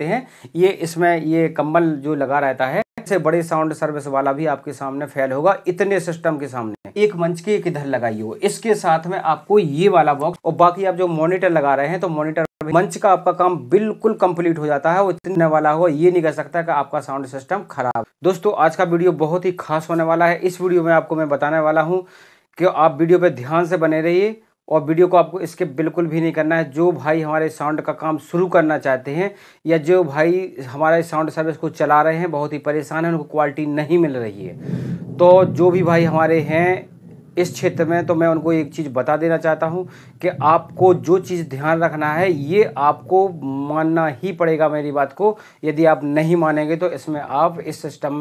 सकते हैं ये इसमें ये कम्बल जो लगा रहता है से बड़े साउंड सर्विस वाला भी आपके सामने फेल होगा इतने सिस्टम के सामने एक मंच की एक इधर लगाई हो इसके साथ में आपको ये वाला बॉक्स और बाकी आप जो मॉनिटर लगा रहे हैं तो मॉनिटर मंच का आपका काम बिल्कुल कंप्लीट हो जाता है वो इतने वाला हो ये नहीं कह सकता कि आपका साउंड सिस्टम खराब दोस्तों आज का वीडियो बहुत ही खास होने वाला है इस वीडियो में आपको मैं बताने वाला हूँ कि आप वीडियो पे ध्यान से बने रहिए और वीडियो को आपको इसके बिल्कुल भी नहीं करना है जो भाई हमारे साउंड का काम शुरू करना चाहते हैं या जो भाई हमारे साउंड सर्विस को चला रहे हैं बहुत ही परेशान है उनको क्वालिटी नहीं मिल रही है तो जो भी भाई हमारे हैं इस क्षेत्र में तो मैं उनको एक चीज़ बता देना चाहता हूँ कि आपको जो चीज़ ध्यान रखना है ये आपको मानना ही पड़ेगा मेरी बात को यदि आप नहीं मानेंगे तो इसमें आप इस सिस्टम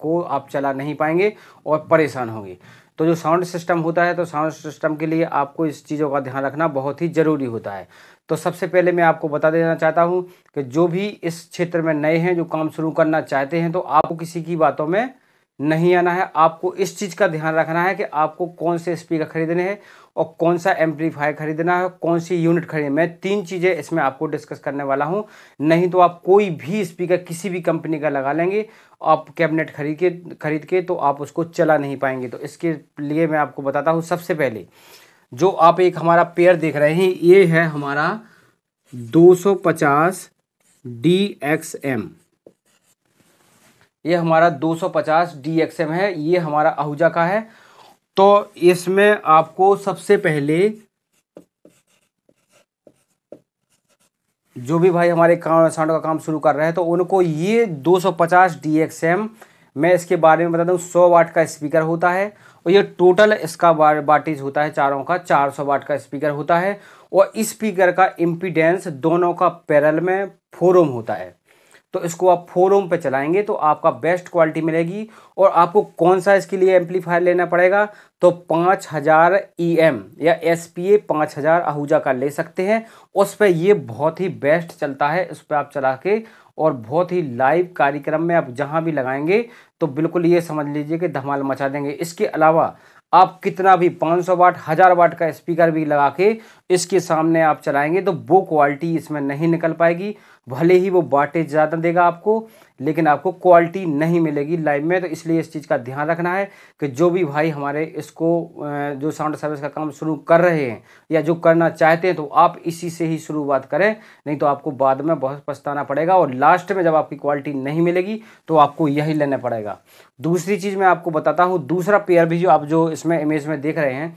को आप चला नहीं पाएंगे और परेशान होंगे तो जो साउंड सिस्टम होता है तो साउंड सिस्टम के लिए आपको इस चीज़ों का ध्यान रखना बहुत ही ज़रूरी होता है तो सबसे पहले मैं आपको बता देना चाहता हूँ कि जो भी इस क्षेत्र में नए हैं जो काम शुरू करना चाहते हैं तो आप किसी की बातों में नहीं आना है आपको इस चीज़ का ध्यान रखना है कि आपको कौन से स्पीकर खरीदने हैं और कौन सा एम्पलीफायर खरीदना है कौन सी यूनिट खरीदनी मैं तीन चीज़ें इसमें आपको डिस्कस करने वाला हूँ नहीं तो आप कोई भी स्पीकर किसी भी कंपनी का लगा लेंगे आप कैबिनेट खरीद के खरीद के तो आप उसको चला नहीं पाएंगे तो इसके लिए मैं आपको बताता हूँ सबसे पहले जो आप एक हमारा पेयर देख रहे हैं ये है हमारा पचास डी एक्स एम ये हमारा 250 DXM है ये हमारा आहूजा का है तो इसमें आपको सबसे पहले जो भी भाई हमारे काम साउंड का काम शुरू कर रहे हैं तो उनको ये 250 DXM मैं इसके बारे में बता दूं 100 वाट का स्पीकर होता है और ये टोटल इसका वाटेज होता है चारों का 400 वाट का स्पीकर होता है और स्पीकर का इम्पीडेंस दोनों का पैरल में फोरम होता है तो इसको आप फोर ओम पे चलाएंगे तो आपका बेस्ट क्वालिटी मिलेगी और आपको कौन सा इसके लिए एम्पलीफायर लेना पड़ेगा तो पाँच हज़ार ई e एम या एस पी ए पाँच हज़ार आहूजा का ले सकते हैं उस पर ये बहुत ही बेस्ट चलता है उस पर आप चला के और बहुत ही लाइव कार्यक्रम में आप जहाँ भी लगाएंगे तो बिल्कुल ये समझ लीजिए कि धमाल मचा देंगे इसके अलावा आप कितना भी 500 वाट हज़ार वाट का स्पीकर भी लगा के इसके सामने आप चलाएंगे तो वो क्वालिटी इसमें नहीं निकल पाएगी भले ही वो वाटेज ज़्यादा देगा आपको लेकिन आपको क्वालिटी नहीं मिलेगी लाइव में तो इसलिए इस चीज़ का ध्यान रखना है कि जो भी भाई हमारे इसको जो साउंड सर्विस का काम शुरू कर रहे हैं या जो करना चाहते हैं तो आप इसी से ही शुरुआत करें नहीं तो आपको बाद में बहुत पछताना पड़ेगा और लास्ट में जब आपकी क्वालिटी नहीं मिलेगी तो आपको यही लेना पड़ेगा दूसरी चीज़ मैं आपको बताता हूँ दूसरा पेयर भी जो आप जो इसमें इमेज में देख रहे हैं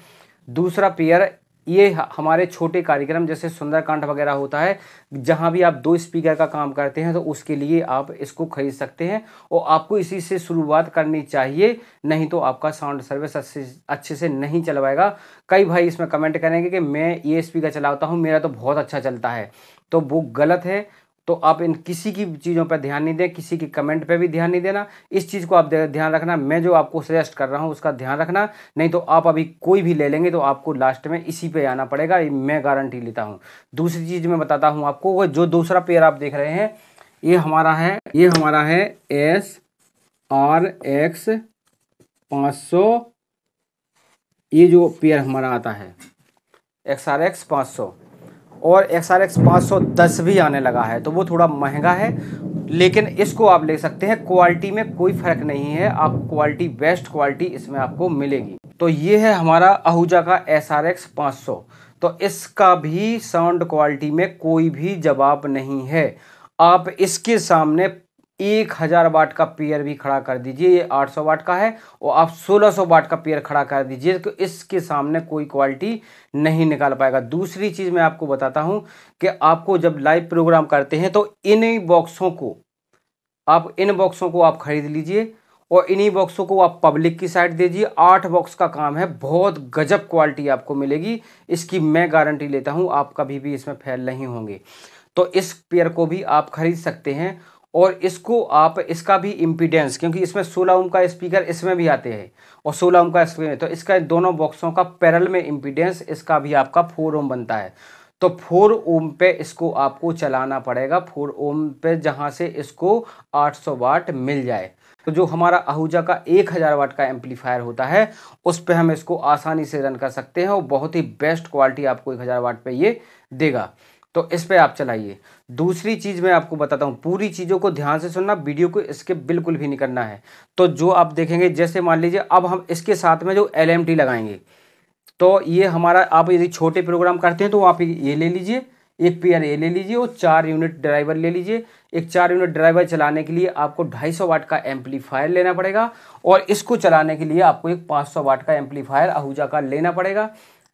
दूसरा पेयर ये हमारे छोटे कार्यक्रम जैसे सुंदरकांड वगैरह होता है जहाँ भी आप दो स्पीकर का काम करते हैं तो उसके लिए आप इसको खरीद सकते हैं और आपको इसी से शुरुआत करनी चाहिए नहीं तो आपका साउंड सर्विस अच्छे अच्छे से नहीं चलवाएगा कई भाई इसमें कमेंट करेंगे कि मैं ये स्पीकर चलाता हूँ मेरा तो बहुत अच्छा चलता है तो वो गलत है तो आप इन किसी की चीज़ों पर ध्यान नहीं दें किसी की कमेंट पर भी ध्यान नहीं देना इस चीज़ को आप ध्यान रखना मैं जो आपको सजेस्ट कर रहा हूँ उसका ध्यान रखना नहीं तो आप अभी कोई भी ले लेंगे तो आपको लास्ट में इसी पे आना पड़ेगा मैं गारंटी लेता हूँ दूसरी चीज़ मैं बताता हूँ आपको वो जो दूसरा पेयर आप देख रहे हैं ये हमारा है ये हमारा है एस आर एक्स पाँच सौ ये जो पेयर हमारा आता है एक्स आर एक्स पाँच सौ और एक्स आर एक्स पाँच भी आने लगा है तो वो थोड़ा महंगा है लेकिन इसको आप ले सकते हैं क्वालिटी में कोई फ़र्क नहीं है आप क्वालिटी बेस्ट क्वालिटी इसमें आपको मिलेगी तो ये है हमारा आहूजा का एस आर एक्स पाँच सौ तो इसका भी साउंड क्वालिटी में कोई भी जवाब नहीं है आप इसके सामने एक हज़ार वाट का पेयर भी खड़ा कर दीजिए ये आठ सौ वाट का है और आप सोलह सौ वाट का पेयर खड़ा कर दीजिए तो इसके सामने कोई क्वालिटी नहीं निकाल पाएगा दूसरी चीज़ मैं आपको बताता हूं कि आपको जब लाइव प्रोग्राम करते हैं तो इन बॉक्सों को आप इन बॉक्सों को आप खरीद लीजिए और इन्हीं बॉक्सों को आप पब्लिक की साइड दीजिए आठ बॉक्स का काम है बहुत गजब क्वालिटी आपको मिलेगी इसकी मैं गारंटी लेता हूं आप कभी भी इसमें फेल नहीं होंगे तो इस पेयर को भी आप खरीद सकते हैं और इसको आप इसका भी इम्पीडेंस क्योंकि इसमें सोलह ओम का स्पीकर इसमें भी आते हैं और सोलह ओम का स्पीकर तो इसका दोनों बॉक्सों का पैरल में इम्पीडेंस इसका भी आपका फोर ओम बनता है तो फोर ओम पे इसको आपको चलाना पड़ेगा फोर ओम पे जहाँ से इसको 800 वाट मिल जाए तो जो हमारा आहूजा का 1000 वाट का एम्पलीफायर होता है उस पर हम इसको आसानी से रन कर सकते हैं और बहुत ही बेस्ट क्वालिटी आपको हज़ार वाट पर ये देगा तो इस पर आप चलाइए दूसरी चीज़ मैं आपको बताता हूँ पूरी चीज़ों को ध्यान से सुनना वीडियो को इसके बिल्कुल भी नहीं करना है तो जो आप देखेंगे जैसे मान लीजिए अब हम इसके साथ में जो एल लगाएंगे तो ये हमारा आप यदि छोटे प्रोग्राम करते हैं तो आप ये ले लीजिए एक पेयर ए ले लीजिए और चार यूनिट ड्राइवर ले लीजिए एक चार यूनिट ड्राइवर चलाने के लिए आपको 250 वाट का एम्पलीफायर लेना पड़ेगा और इसको चलाने के लिए आपको एक 500 वाट का एम्पलीफायर आहूजा का लेना पड़ेगा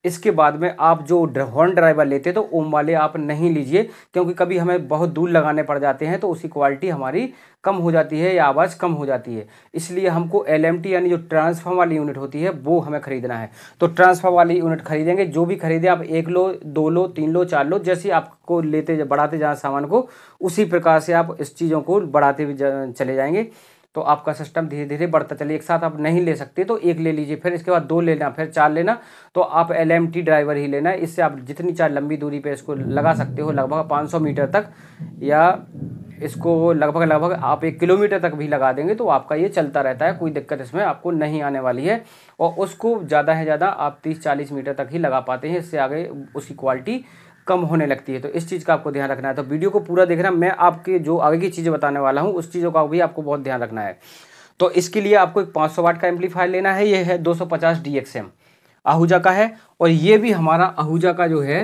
इसके बाद में आप जो हॉर्न ड्राइवर लेते हैं तो ओम वाले आप नहीं लीजिए क्योंकि कभी हमें बहुत दूर लगाने पड़ जाते हैं तो उसकी क्वालिटी हमारी कम हो जाती है या आवाज़ कम हो जाती है इसलिए हमको एल यानी जो ट्रांसफार्म वाली यूनिट होती है वो हमें खरीदना है तो ट्रांसफार्म वाली यूनिट खरीदेंगे जो भी खरीदें आप एक लो दो लो तीन लो चार लो जैसे आपको लेते बढ़ाते जाए सामान को उसी प्रकार से आप इस चीज़ों को बढ़ाते भी चले जाएंगे तो आपका सिस्टम धीरे धीरे बढ़ता चले एक साथ आप नहीं ले सकते तो एक ले लीजिए फिर इसके बाद दो लेना फिर चार लेना तो आप एल ड्राइवर ही लेना इससे आप जितनी चार लंबी दूरी पर इसको लगा सकते हो लगभग पाँच मीटर तक या इसको लगभग लगभग आप एक किलोमीटर तक भी लगा देंगे तो आपका ये चलता रहता है कोई दिक्कत इसमें आपको नहीं आने वाली है और उसको ज़्यादा है ज़्यादा आप तीस चालीस मीटर तक ही लगा पाते हैं इससे आगे उसकी क्वालिटी कम होने लगती है तो इस चीज़ का आपको ध्यान रखना है तो वीडियो को पूरा देखना मैं आपके जो आगे की चीज़ें बताने वाला हूँ उस चीज़ों का भी आपको बहुत ध्यान रखना है तो इसके लिए आपको एक 500 वाट का एम्पलीफायर लेना है ये है 250 डीएक्सएम आहूजा का है और ये भी हमारा आहूजा का जो है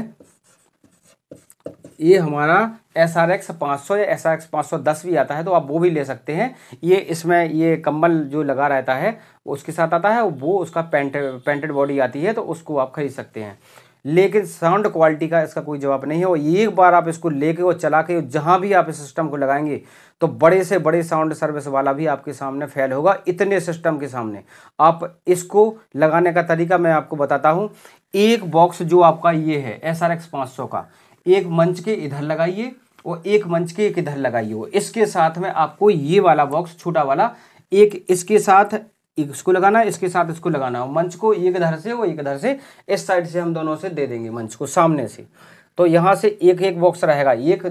ये हमारा एस आर एक्स पाँच सौ या एस आर एक्स पाँच सौ दस भी आता है तो आप वो भी ले सकते हैं ये इसमें ये कम्बल जो लगा रहता है उसके साथ आता है वो उसका पेंट पेंटेड बॉडी आती है तो उसको आप खरीद सकते हैं लेकिन साउंड क्वालिटी का इसका कोई जवाब नहीं है और एक बार आप इसको लेके और चला के जहाँ भी आप इस सिस्टम को लगाएंगे तो बड़े से बड़े साउंड सर्विस वाला भी आपके सामने फेल होगा इतने सिस्टम के सामने आप इसको लगाने का तरीका मैं आपको बताता हूँ एक बॉक्स जो आपका ये है एस आर एक्स पाँच सौ का एक मंच के इधर लगाइए और एक मंच के एक इधर लगाइए इसके साथ में आपको ये वाला बॉक्स छोटा वाला एक इसके साथ इसको लगाना इसके साथ इसको लगाना है मंच को एक धर से वो एक धर से इस साइड से हम दोनों से दे देंगे मंच को सामने से तो यहाँ से एक एक बॉक्स रहेगा एक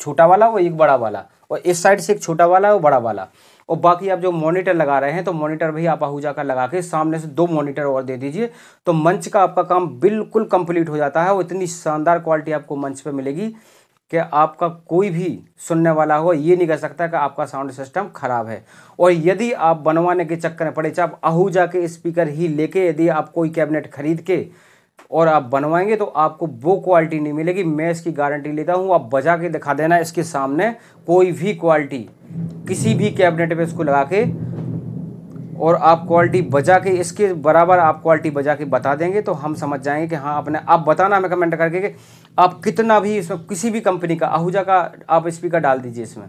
छोटा वाला और एक बड़ा वाला और इस साइड से एक छोटा वाला और बड़ा वाला और बाकी आप जो मॉनिटर लगा रहे हैं तो मॉनिटर भी आप आहूजा का लगा के सामने से दो मॉनिटर और दे दीजिए तो मंच का आपका काम बिल्कुल कंप्लीट हो जाता है और इतनी शानदार क्वालिटी आपको मंच पर मिलेगी कि आपका कोई भी सुनने वाला हो ये नहीं कह सकता कि आपका साउंड सिस्टम ख़राब है और यदि आप बनवाने के चक्कर में पड़े चाहे आप आहूजा के स्पीकर ही लेके यदि आप कोई कैबिनेट खरीद के और आप बनवाएंगे तो आपको वो क्वालिटी नहीं मिलेगी मैं इसकी गारंटी लेता हूँ आप बजा के दिखा देना इसके सामने कोई भी क्वालिटी किसी भी कैबिनेट पे इसको लगा के और आप क्वालिटी बजा के इसके बराबर आप क्वालिटी बजा के बता देंगे तो हम समझ जाएंगे कि हाँ अपने आप बताना हमें कमेंट करके कि आप कितना भी इसमें किसी भी कंपनी का आहूजा का आप स्पीकर डाल दीजिए इसमें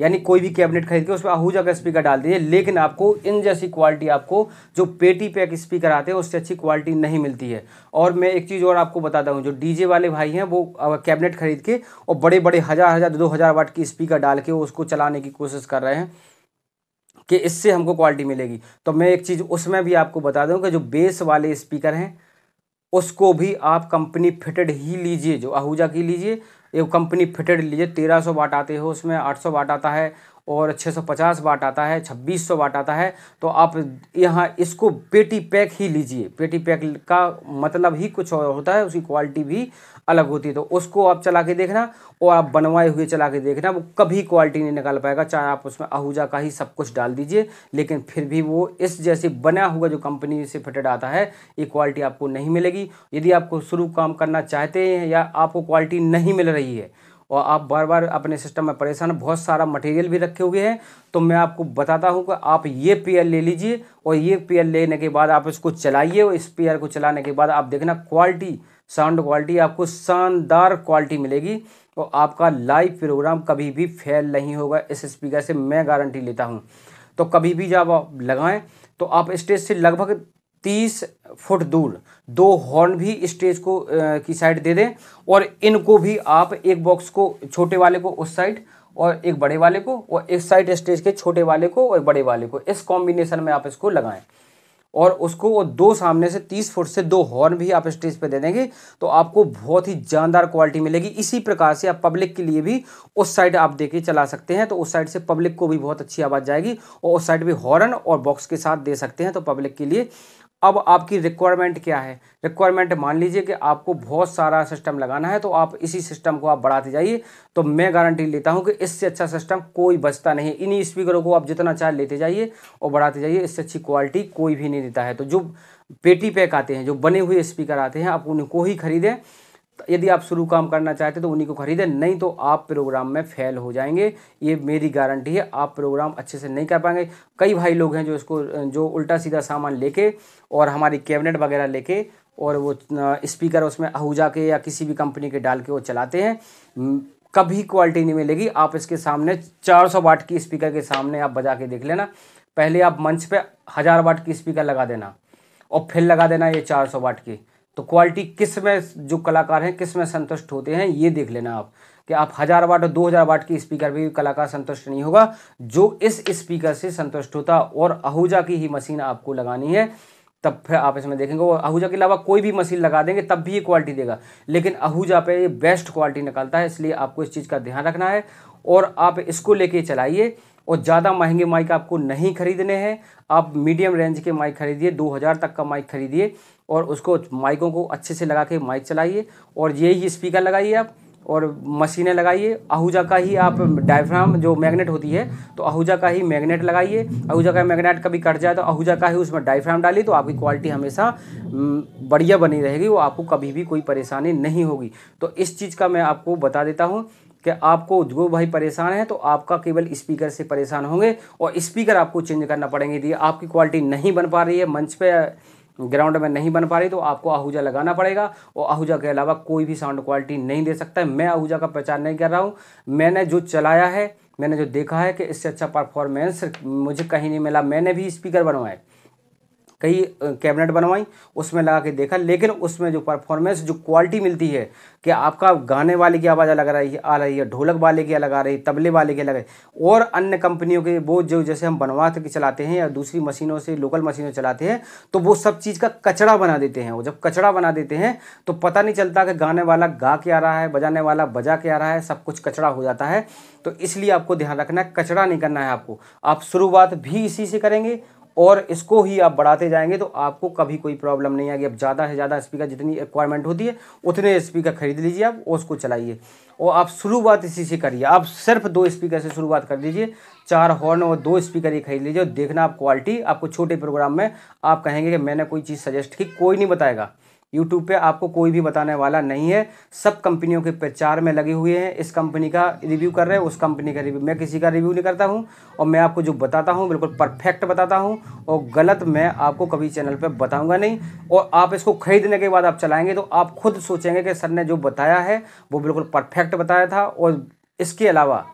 यानी कोई भी कैबिनेट खरीद के उसमें आहूजा का स्पीकर डाल दीजिए लेकिन आपको इन जैसी क्वालिटी आपको जो पेटी पैक स्पीकर आते हैं उससे अच्छी क्वालिटी नहीं मिलती है और मैं एक चीज़ और आपको बताता हूँ जो डीजे वाले भाई हैं वो कैबिनेट खरीद के और बड़े बड़े हज़ार हज़ार दो हज़ार वाट की स्पीकर डाल के उसको चलाने की कोशिश कर रहे हैं कि इससे हमको क्वालिटी मिलेगी तो मैं एक चीज़ उसमें भी आपको बता दूं कि जो बेस वाले स्पीकर हैं उसको भी आप कंपनी फिटेड ही लीजिए जो आहूजा की लीजिए ये कंपनी फिटेड लीजिए तेरह सौ वाट आते हो उसमें आठ सौ वाट आता है और छः सौ पचास वाट आता है छब्बीस सौ वाट आता है तो आप यहाँ इसको पेटी पैक ही लीजिए पेटी पैक का मतलब ही कुछ और होता है उसकी क्वालिटी भी अलग होती है तो उसको आप चला के देखना और आप बनवाए हुए चला के देखना वो कभी क्वालिटी नहीं निकाल पाएगा चाहे आप उसमें आहूजा का ही सब कुछ डाल दीजिए लेकिन फिर भी वो इस जैसे बना हुआ जो कंपनी से फिटेड आता है ये क्वालिटी आपको नहीं मिलेगी यदि आपको शुरू काम करना चाहते हैं या आपको क्वालिटी नहीं मिल रही है और आप बार बार अपने सिस्टम में परेशान बहुत सारा मटेरियल भी रखे हुए हैं तो मैं आपको बताता हूँ कि आप ये पेयर ले लीजिए और ये पेयर लेने के बाद आप इसको चलाइए और इस पेयर को चलाने के बाद आप देखना क्वालिटी साउंड क्वालिटी आपको शानदार क्वालिटी मिलेगी और आपका लाइव प्रोग्राम कभी भी फेल नहीं होगा इस स्पीकर से मैं गारंटी लेता हूँ तो कभी भी जब आप लगाएं तो आप स्टेज से लगभग तीस फुट दूर दो हॉर्न भी स्टेज को आ, की साइड दे दें और इनको भी आप एक बॉक्स को छोटे वाले को उस साइड और एक बड़े वाले को और एक साइड स्टेज के छोटे वाले को और बड़े वाले को इस कॉम्बिनेशन में आप इसको लगाएं और उसको वो दो सामने से तीस फुट से दो हॉर्न भी आप स्टेज पे दे देंगे तो आपको बहुत ही जानदार क्वालिटी मिलेगी इसी प्रकार से आप पब्लिक के लिए भी उस साइड आप देखिए चला सकते हैं तो उस साइड से पब्लिक को भी बहुत अच्छी आवाज़ जाएगी और उस साइड भी हॉर्न और बॉक्स के साथ दे सकते हैं तो पब्लिक के लिए अब आपकी रिक्वायरमेंट क्या है रिक्वायरमेंट मान लीजिए कि आपको बहुत सारा सिस्टम लगाना है तो आप इसी सिस्टम को आप बढ़ाते जाइए तो मैं गारंटी लेता हूं कि इससे अच्छा सिस्टम कोई बचता नहीं इन्हीं स्पीकरों को आप जितना चाहे लेते जाइए और बढ़ाते जाइए इससे अच्छी क्वालिटी कोई भी नहीं देता है तो जो पेटी पैक आते हैं जो बने हुए स्पीकर आते हैं आप उनको ही खरीदें यदि आप शुरू काम करना चाहते तो उन्हीं को खरीदें नहीं तो आप प्रोग्राम में फेल हो जाएंगे ये मेरी गारंटी है आप प्रोग्राम अच्छे से नहीं कर पाएंगे कई भाई लोग हैं जो इसको जो उल्टा सीधा सामान लेके और हमारी कैबिनेट वगैरह लेके और वो स्पीकर उसमें आहूजा के या किसी भी कंपनी के डाल के वो चलाते हैं कभी क्वालिटी नहीं मिलेगी आप इसके सामने 400 वाट की स्पीकर के सामने आप बजा के देख लेना पहले आप मंच पे हज़ार वाट की स्पीकर लगा देना और फिर लगा देना ये 400 वाट की तो क्वालिटी किस में जो कलाकार हैं किस में संतुष्ट होते हैं ये देख लेना आप कि आप हज़ार वाट और दो हज़ार वाट की स्पीकर भी कलाकार संतुष्ट नहीं होगा जो इस स्पीकर से संतुष्ट होता और आहूजा की ही मशीन आपको लगानी है तब फिर आप इसमें देखेंगे वो आहूजा के अलावा कोई भी मशीन लगा देंगे तब भी ये क्वालिटी देगा लेकिन आहूजा पे ये बेस्ट क्वालिटी निकलता है इसलिए आपको इस चीज़ का ध्यान रखना है और आप इसको लेके चलाइए और ज़्यादा महंगे माइक आपको नहीं खरीदने हैं आप मीडियम रेंज के माइक खरीदिए दो हज़ार तक का माइक खरीदिए और उसको माइकों को अच्छे से लगा के माइक चलाइए और ये ही स्पीकर लगाइए आप और मशीनें लगाइए आहूजा का ही आप डायफ्राम जो मैग्नेट होती है तो आहूजा का ही मैग्नेट लगाइए आहूजा का मैग्नेट कभी कट जाए तो आहूजा का ही उसमें डायफ्राम डालिए तो आपकी क्वालिटी हमेशा बढ़िया बनी रहेगी वो आपको कभी भी कोई परेशानी नहीं होगी तो इस चीज़ का मैं आपको बता देता हूँ कि आपको जो भाई परेशान है तो आपका केवल स्पीकर से परेशान होंगे और स्पीकर आपको चेंज करना पड़ेंगे यदि आपकी क्वालिटी नहीं बन पा रही है मंच पर ग्राउंड में नहीं बन पा रही तो आपको आहूजा लगाना पड़ेगा और आहूजा के अलावा कोई भी साउंड क्वालिटी नहीं दे सकता है मैं आहूजा का प्रचार नहीं कर रहा हूँ मैंने जो चलाया है मैंने जो देखा है कि इससे अच्छा परफॉर्मेंस मुझे कहीं नहीं मिला मैंने भी स्पीकर बनवाए कई कैबिनेट बनवाई उसमें लगा के देखा लेकिन उसमें जो परफॉर्मेंस जो क्वालिटी मिलती है कि आपका गाने वाले की आवाज़ अलग रही है आ रही है ढोलक वाले की अलग आ रही है तबले वाले की अलग है और अन्य कंपनियों के वो जो जैसे हम बनवा के चलाते हैं या दूसरी मशीनों से लोकल मशीनों से चलाते हैं तो वो सब चीज़ का कचड़ा बना देते हैं वो जब कचड़ा बना देते हैं तो पता नहीं चलता कि गाने वाला गा के आ रहा है बजाने वाला बजा के आ रहा है सब कुछ कचड़ा हो जाता है तो इसलिए आपको ध्यान रखना है कचड़ा नहीं करना है आपको आप शुरुआत भी इसी से करेंगे और इसको ही आप बढ़ाते जाएंगे तो आपको कभी कोई प्रॉब्लम नहीं आएगी अब ज़्यादा से ज़्यादा स्पीकर जितनी रिक्वायरमेंट होती है उतने स्पीकर खरीद लीजिए आप उसको चलाइए और आप शुरुआत इसी से करिए आप सिर्फ दो स्पीकर से शुरुआत कर लीजिए चार हॉर्न और दो स्पीकर ही खरीद लीजिए और देखना आप क्वालिटी आपको छोटे प्रोग्राम में आप कहेंगे कि मैंने कोई चीज़ सजेस्ट की कोई नहीं बताएगा यूट्यूब पे आपको कोई भी बताने वाला नहीं है सब कंपनियों के प्रचार में लगे हुए हैं इस कंपनी का रिव्यू कर रहे हैं उस कंपनी का रिव्यू मैं किसी का रिव्यू नहीं करता हूँ और मैं आपको जो बताता हूँ बिल्कुल परफेक्ट बताता हूँ और गलत मैं आपको कभी चैनल पर बताऊँगा नहीं और आप इसको खरीदने के बाद आप चलाएँगे तो आप खुद सोचेंगे कि सर ने जो बताया है वो बिल्कुल परफेक्ट बताया था और इसके अलावा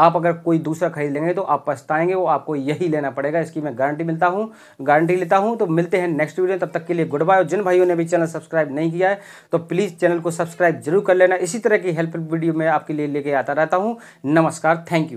आप अगर कोई दूसरा खरीद लेंगे तो आप पछताएंगे वो आपको यही लेना पड़ेगा इसकी मैं गारंटी मिलता हूँ गारंटी लेता हूँ तो मिलते हैं नेक्स्ट वीडियो तब तक के लिए गुड बाय और जिन भाइयों ने भी चैनल सब्सक्राइब नहीं किया है तो प्लीज़ चैनल को सब्सक्राइब जरूर कर लेना इसी तरह की हेल्पफुल वीडियो मैं आपके लिए लेके आता रहता हूँ नमस्कार थैंक यू